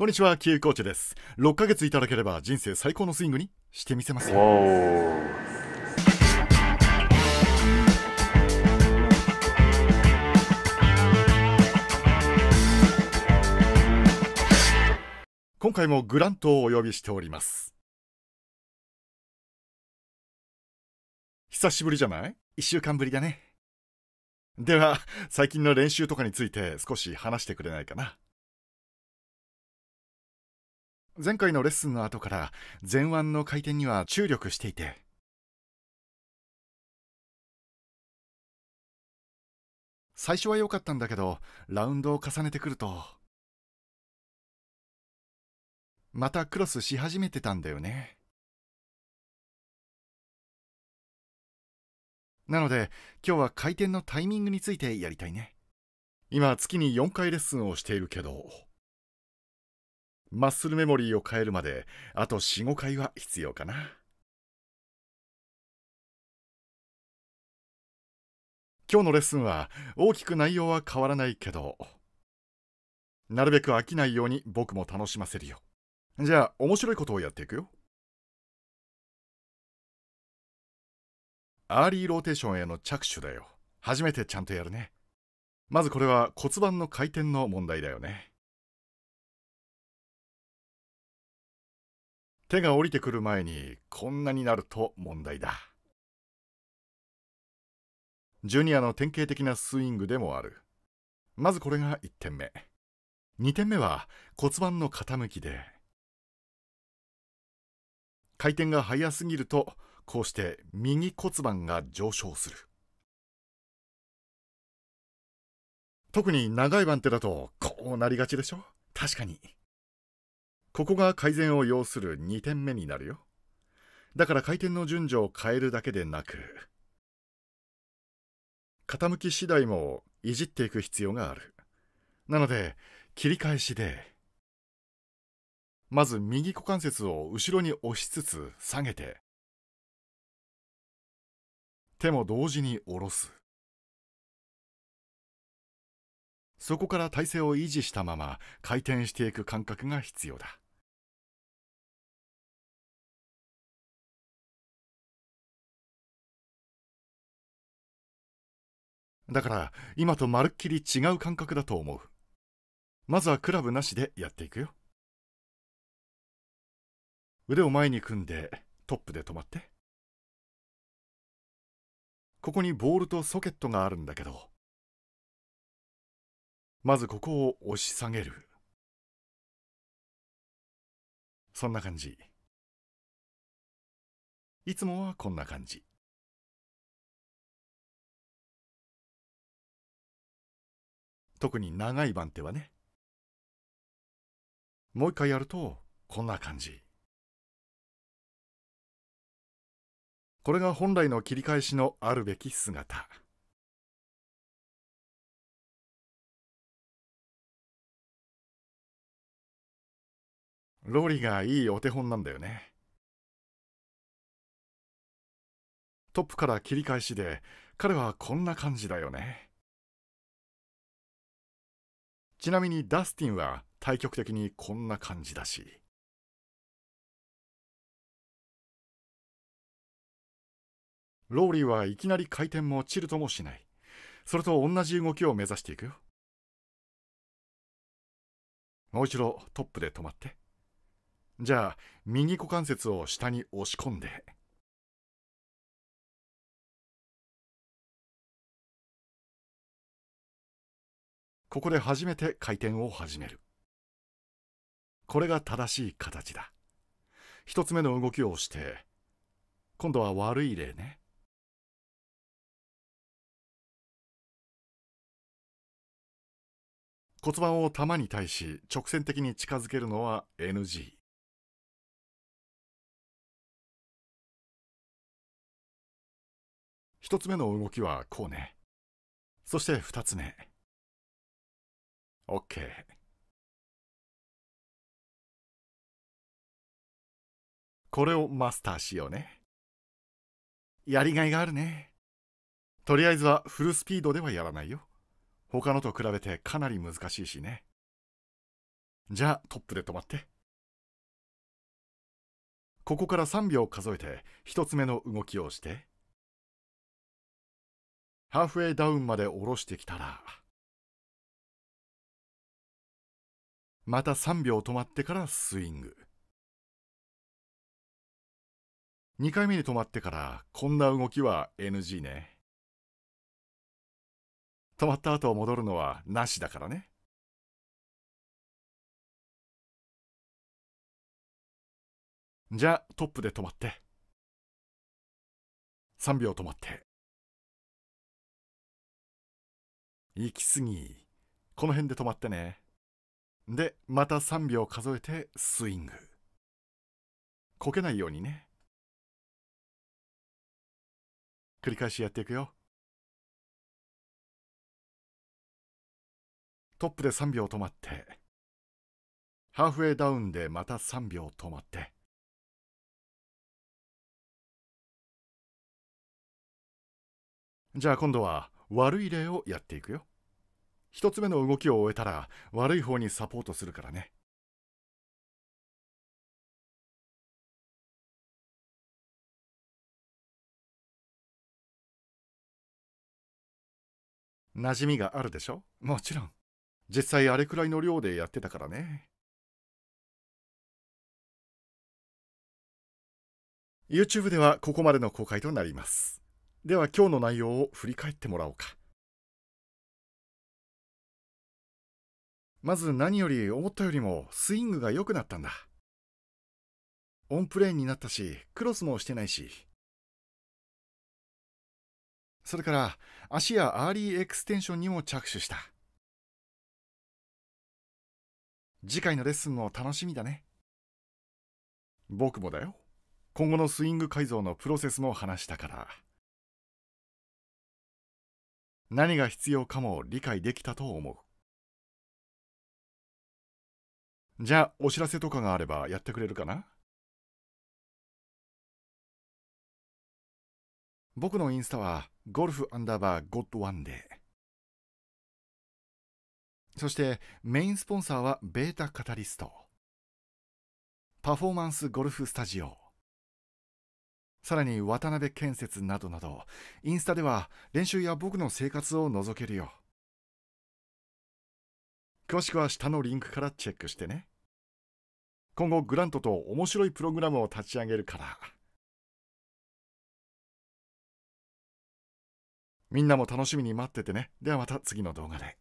こんにちは、キーコーチです。6ヶ月いただければ人生最高のスイングにしてみせますよ。今回もグラントをお呼びしております久しぶりじゃない ?1 週間ぶりだねでは最近の練習とかについて少し話してくれないかな前回のレッスンの後から前腕の回転には注力していて最初は良かったんだけどラウンドを重ねてくるとまたクロスし始めてたんだよねなので今日は回転のタイミングについてやりたいね今月に4回レッスンをしているけどマッスルメモリーを変えるまであと45回は必要かな今日のレッスンは大きく内容は変わらないけどなるべく飽きないように僕も楽しませるよじゃあ面白いことをやっていくよアーリーローテーションへの着手だよ初めてちゃんとやるねまずこれは骨盤の回転の問題だよね手が降りてくる前にこんなになると問題だジュニアの典型的なスイングでもあるまずこれが1点目2点目は骨盤の傾きで回転が速すぎるとこうして右骨盤が上昇する特に長い番手だとこうなりがちでしょ確かにここが改善を要する2点目になるよだから回転の順序を変えるだけでなく傾き次第もいじっていく必要があるなので切り返しでまず右股関節を後ろに押しつつ下げて手も同時に下ろすそこから体勢を維持したまま回転していく感覚が必要だだから今とまるっきり違う感覚だと思うまずはクラブなしでやっていくよ腕を前に組んでトップで止まってここにボールとソケットがあるんだけどまずここを押し下げるそんな感じいつもはこんな感じ特に長い番手はねもう一回やるとこんな感じこれが本来の切り返しのあるべき姿ロリがいいお手本なんだよねトップから切り返しで彼はこんな感じだよねちなみにダスティンは対極的にこんな感じだし。ローリーはいきなり回転も散るともしない。それと同じ動きを目指していくよ。もう一度トップで止まって。じゃあ、右股関節を下に押し込んで。ここで初めて回転を始める。これが正しい形だ。一つ目の動きをして、今度は悪い例ね。骨盤を球に対し直線的に近づけるのは NG。一つ目の動きはこうね。そして二つ目。OK。これをマスターしようね。やりがいがあるね。とりあえずはフルスピードではやらないよ。他のと比べてかなり難しいしね。じゃあトップで止まって。ここから3秒数えて1つ目の動きをして。ハーフウェイダウンまで下ろしてきたら。また3秒止まってからスイング。2回目に止まってからこんな動きは NG ね。止まった後戻るのはなしだからね。じゃあトップで止まって。3秒止まって。行き過ぎ。この辺で止まってね。でまた3秒数えてスイングこけないようにね繰り返しやっていくよトップで3秒止まってハーフウェイダウンでまた3秒止まってじゃあ今度は悪い例をやっていくよ一つ目の動きを終えたら悪い方にサポートするからね。馴染みがあるでしょもちろん実際あれくらいの量でやってたからね YouTube ではここまでの公開となりますでは今日の内容を振り返ってもらおうかまず何より思ったよりもスイングが良くなったんだ。オンプレーンになったし、クロスもしてないし。それから足やアーリーエクステンションにも着手した。次回のレッスンも楽しみだね。僕もだよ。今後のスイング改造のプロセスも話したから。何が必要かも理解できたと思う。じゃあ、お知らせとかがあればやってくれるかな僕のインスタは、ゴルフアンダーバーゴッドワンで。そして、メインスポンサーは、ベータカタリスト。パフォーマンスゴルフスタジオ。さらに、渡辺建設などなど、インスタでは、練習や僕の生活を覗けるよ。詳しくは下のリンクからチェックしてね。今後グラントと面白いプログラムを立ち上げるからみんなも楽しみに待っててねではまた次の動画で